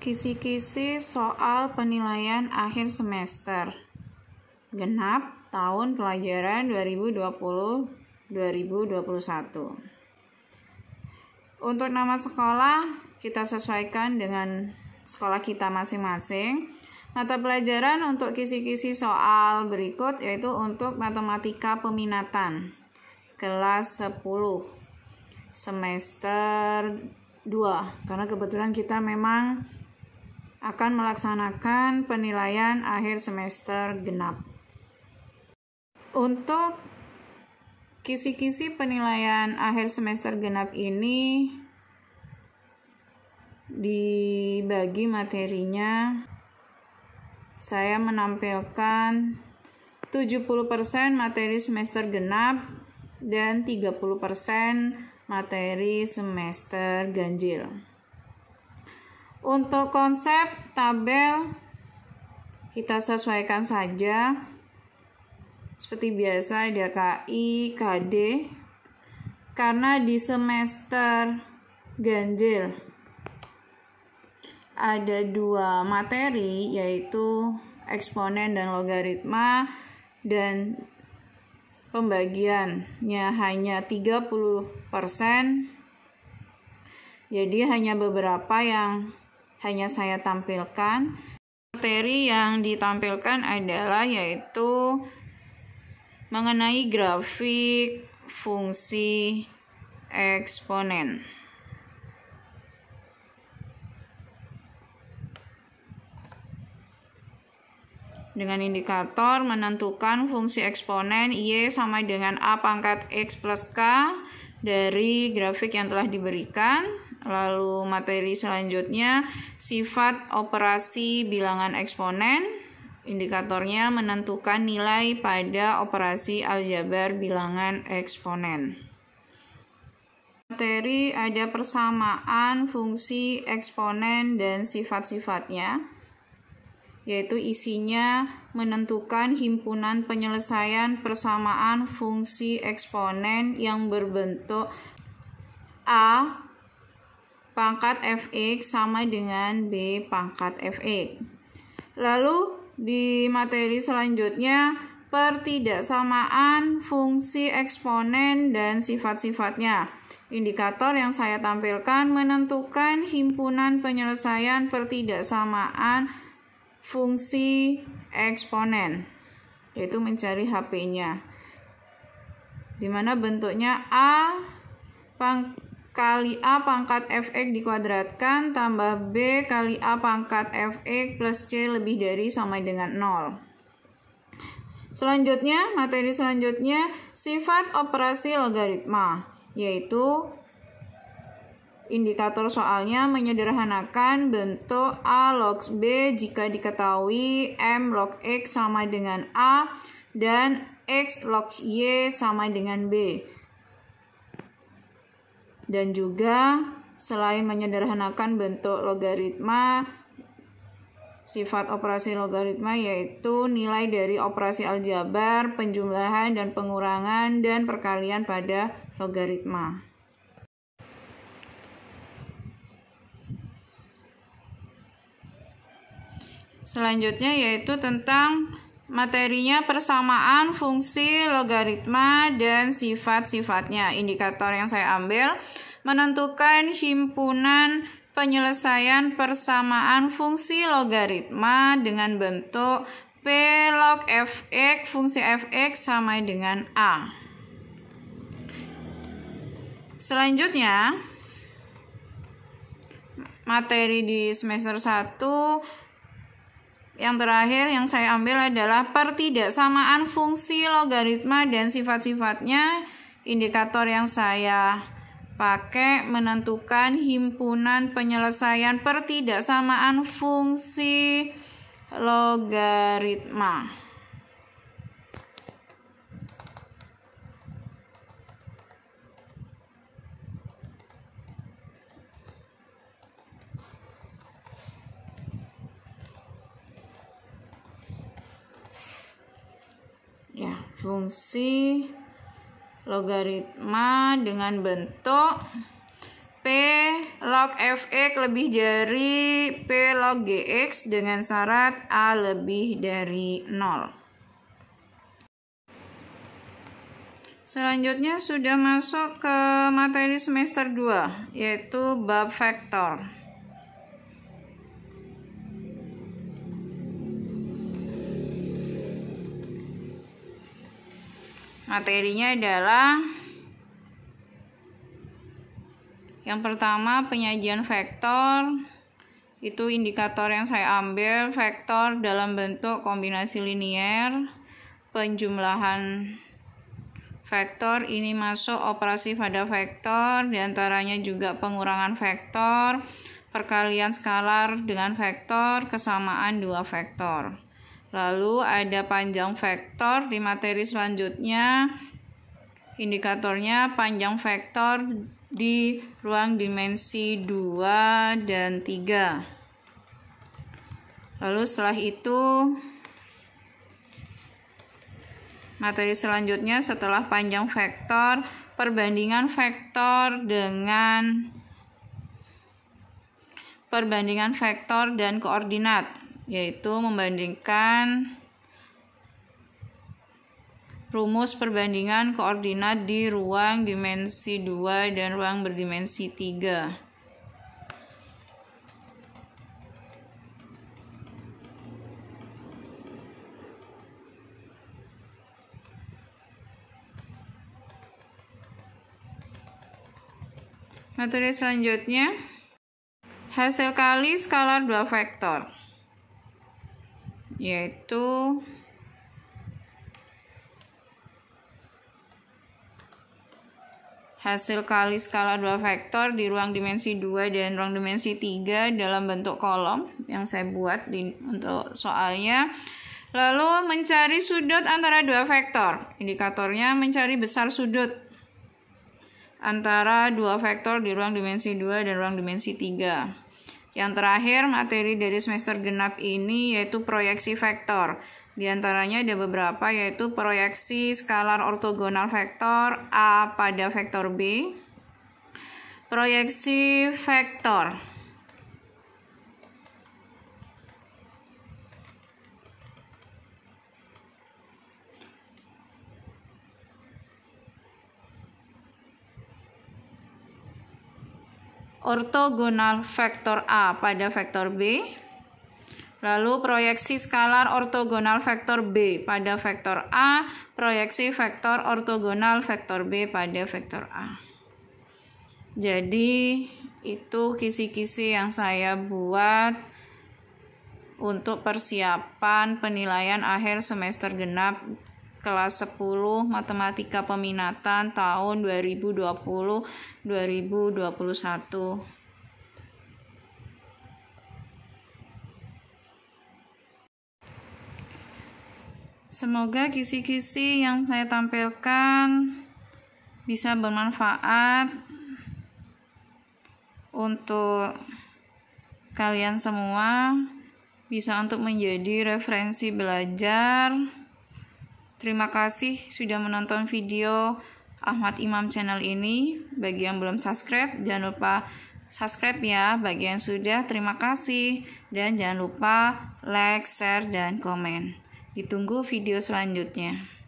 Kisi-kisi soal penilaian akhir semester. Genap tahun pelajaran 2020-2021. Untuk nama sekolah kita sesuaikan dengan sekolah kita masing-masing. Mata pelajaran untuk kisi-kisi soal berikut yaitu untuk matematika peminatan kelas 10 semester 2 karena kebetulan kita memang akan melaksanakan penilaian akhir semester genap. Untuk kisi-kisi penilaian akhir semester genap ini dibagi materinya saya menampilkan 70% materi semester genap dan 30% materi semester ganjil. Untuk konsep tabel kita sesuaikan saja seperti biasa ada KI, KD karena di semester ganjil ada dua materi yaitu eksponen dan logaritma dan pembagiannya hanya 30%. Jadi hanya beberapa yang hanya saya tampilkan. Materi yang ditampilkan adalah yaitu mengenai grafik fungsi eksponen. dengan indikator menentukan fungsi eksponen Y sama dengan A pangkat X plus K dari grafik yang telah diberikan. Lalu materi selanjutnya sifat operasi bilangan eksponen. Indikatornya menentukan nilai pada operasi aljabar bilangan eksponen. Materi ada persamaan fungsi eksponen dan sifat-sifatnya, yaitu isinya menentukan himpunan penyelesaian persamaan fungsi eksponen yang berbentuk A pangkat fx sama dengan b pangkat fx. Lalu di materi selanjutnya pertidaksamaan fungsi eksponen dan sifat-sifatnya. Indikator yang saya tampilkan menentukan himpunan penyelesaian pertidaksamaan fungsi eksponen yaitu mencari HP-nya. Di mana bentuknya A pangkat kali A pangkat Fx dikuadratkan tambah B kali A pangkat Fx plus C lebih dari sama dengan 0. Selanjutnya, materi selanjutnya sifat operasi logaritma, yaitu indikator soalnya menyederhanakan bentuk A log B jika diketahui M log X sama dengan A dan X log Y sama dengan B dan juga selain menyederhanakan bentuk logaritma sifat operasi logaritma yaitu nilai dari operasi aljabar, penjumlahan dan pengurangan dan perkalian pada logaritma. Selanjutnya yaitu tentang Materinya persamaan fungsi logaritma dan sifat-sifatnya. Indikator yang saya ambil menentukan himpunan penyelesaian persamaan fungsi logaritma dengan bentuk P log fx fungsi fx sama dengan A. Selanjutnya, materi di semester 1 yang terakhir yang saya ambil adalah pertidaksamaan fungsi logaritma dan sifat-sifatnya. Indikator yang saya pakai menentukan himpunan penyelesaian pertidaksamaan fungsi logaritma. fungsi logaritma dengan bentuk P log Fx lebih dari P log Gx dengan syarat A lebih dari 0. Selanjutnya sudah masuk ke materi semester 2 yaitu bab vektor. Materinya adalah yang pertama penyajian vektor itu indikator yang saya ambil vektor dalam bentuk kombinasi linier penjumlahan vektor ini masuk operasi pada vektor diantaranya juga pengurangan vektor perkalian skalar dengan vektor kesamaan dua vektor Lalu ada panjang vektor di materi selanjutnya. Indikatornya panjang vektor di ruang dimensi 2 dan 3. Lalu setelah itu materi selanjutnya setelah panjang vektor perbandingan vektor dengan perbandingan vektor dan koordinat yaitu membandingkan rumus perbandingan koordinat di ruang dimensi 2 dan ruang berdimensi 3. Materi selanjutnya, hasil kali skalar dua vektor yaitu hasil kali skala dua vektor di ruang dimensi 2 dan ruang dimensi 3 dalam bentuk kolom yang saya buat di, untuk soalnya. Lalu mencari sudut antara dua vektor. Indikatornya mencari besar sudut antara dua vektor di ruang dimensi 2 dan ruang dimensi 3. Yang terakhir, materi dari semester genap ini yaitu proyeksi vektor. Di antaranya ada beberapa yaitu proyeksi skalar ortogonal vektor A pada vektor B, proyeksi vektor ortogonal vektor A pada vektor B. Lalu proyeksi skalar ortogonal vektor B pada vektor A, proyeksi vektor ortogonal vektor B pada vektor A. Jadi itu kisi-kisi yang saya buat untuk persiapan penilaian akhir semester genap kelas 10 Matematika Peminatan tahun 2020-2021. Semoga kisi-kisi yang saya tampilkan bisa bermanfaat untuk kalian semua, bisa untuk menjadi referensi belajar. Terima kasih sudah menonton video Ahmad Imam channel ini. Bagi yang belum subscribe, jangan lupa subscribe ya. Bagi yang sudah, terima kasih. Dan jangan lupa like, share, dan komen. Ditunggu video selanjutnya.